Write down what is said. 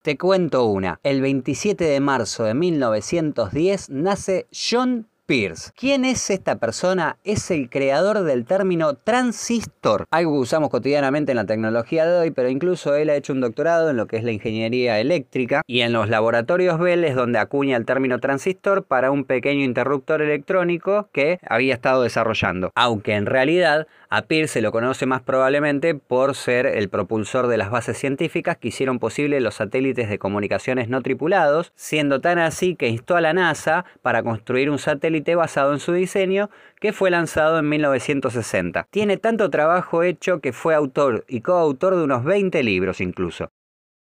Te cuento una. El 27 de marzo de 1910 nace John Pierce. ¿Quién es esta persona? Es el creador del término transistor, algo que usamos cotidianamente en la tecnología de hoy, pero incluso él ha hecho un doctorado en lo que es la ingeniería eléctrica y en los laboratorios Bell es donde acuña el término transistor para un pequeño interruptor electrónico que había estado desarrollando, aunque en realidad a Pierce lo conoce más probablemente por ser el propulsor de las bases científicas que hicieron posible los satélites de comunicaciones no tripulados, siendo tan así que instó a la NASA para construir un satélite basado en su diseño que fue lanzado en 1960. Tiene tanto trabajo hecho que fue autor y coautor de unos 20 libros incluso.